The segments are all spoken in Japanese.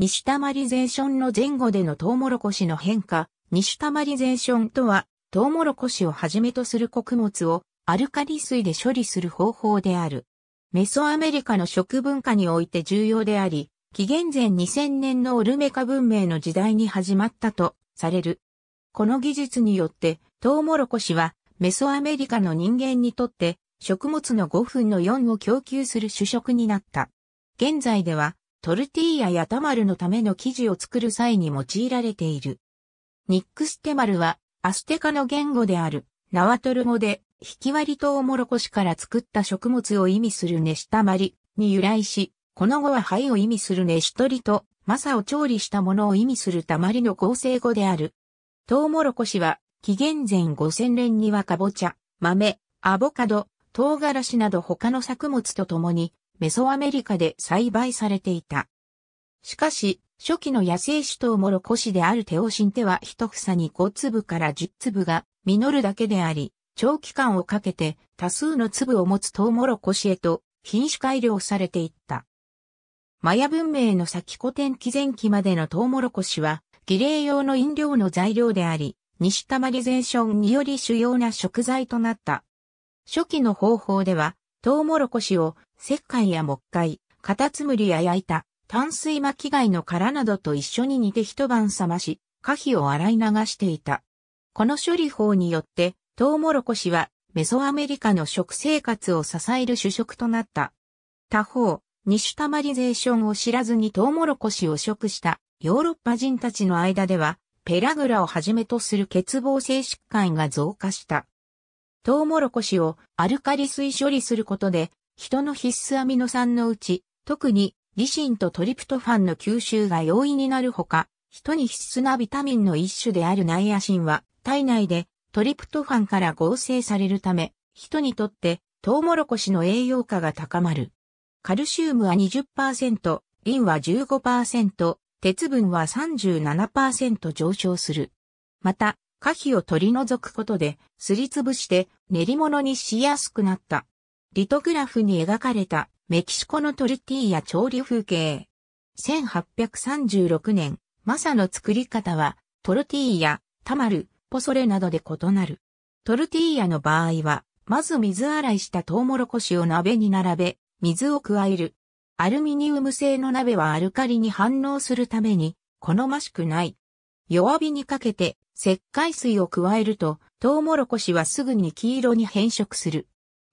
西たまりゼーションの前後でのトウモロコシの変化、西たまりゼーションとは、トウモロコシをはじめとする穀物をアルカリ水で処理する方法である。メソアメリカの食文化において重要であり、紀元前2000年のオルメカ文明の時代に始まったとされる。この技術によって、トウモロコシはメソアメリカの人間にとって食物の5分の4を供給する主食になった。現在ではトルティーヤやタマルのための生地を作る際に用いられている。ニックステマルは、アステカの言語である、ナワトル語で、引き割りとウモロコシから作った食物を意味するネシタマリに由来し、この語は灰を意味するネシトリと、マサを調理したものを意味するたまりの合成語である。トウモロコシは、紀元前5000年にはカボチャ、豆、アボカド、唐辛子など他の作物と共に、メソアメリカで栽培されていた。しかし、初期の野生種ともろこしであるテオシンテは一房に5粒から10粒が実るだけであり、長期間をかけて多数の粒を持つトウモロコシへと品種改良されていった。マヤ文明の先古典紀前期までのトウモロコシは、儀礼用の飲料の材料であり、西タマリゼーションにより主要な食材となった。初期の方法では、トウモロコシを石灰や木灰、カタツムリや焼いた、淡水巻貝の殻などと一緒に煮て一晩冷まし、可否を洗い流していた。この処理法によって、トウモロコシはメソアメリカの食生活を支える主食となった。他方、ニシュタマリゼーションを知らずにトウモロコシを食したヨーロッパ人たちの間では、ペラグラをはじめとする欠乏性疾患が増加した。トウモロコシをアルカリ水処理することで人の必須アミノ酸のうち、特にリシンとトリプトファンの吸収が容易になるほか、人に必須なビタミンの一種であるナイアシンは、体内でトリプトファンから合成されるため、人にとってトウモロコシの栄養価が高まる。カルシウムは20%、リンは15%、鉄分は37%上昇する。また、可否を取り除くことで、すりつぶして練り物にしやすくなった。リトグラフに描かれたメキシコのトルティーヤ調理風景。1836年、マサの作り方は、トルティーヤ、タマル、ポソレなどで異なる。トルティーヤの場合は、まず水洗いしたトウモロコシを鍋に並べ、水を加える。アルミニウム製の鍋はアルカリに反応するために、好ましくない。弱火にかけて、石灰水を加えると、トウモロコシはすぐに黄色に変色する。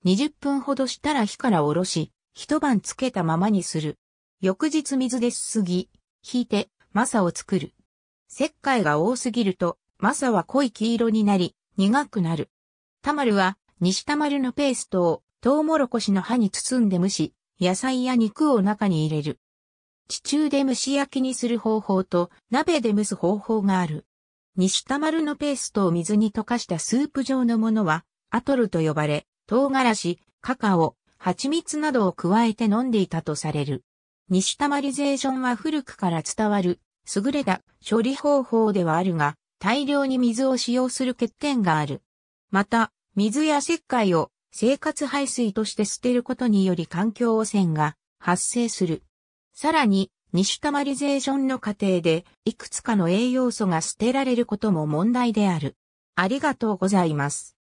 20分ほどしたら火からおろし、一晩つけたままにする。翌日水ですすぎ、引いて、マサを作る。石灰が多すぎると、マサは濃い黄色になり、苦くなる。タマルは、西タマルのペーストを、トウモロコシの葉に包んで蒸し、野菜や肉を中に入れる。地中で蒸し焼きにする方法と、鍋で蒸す方法がある。西タマルのペーストを水に溶かしたスープ状のものは、アトルと呼ばれ、唐辛子、カカオ、蜂蜜などを加えて飲んでいたとされる。西タマリゼーションは古くから伝わる、優れた処理方法ではあるが、大量に水を使用する欠点がある。また、水や石灰を生活排水として捨てることにより環境汚染が発生する。さらに、西タマリゼーションの過程で、いくつかの栄養素が捨てられることも問題である。ありがとうございます。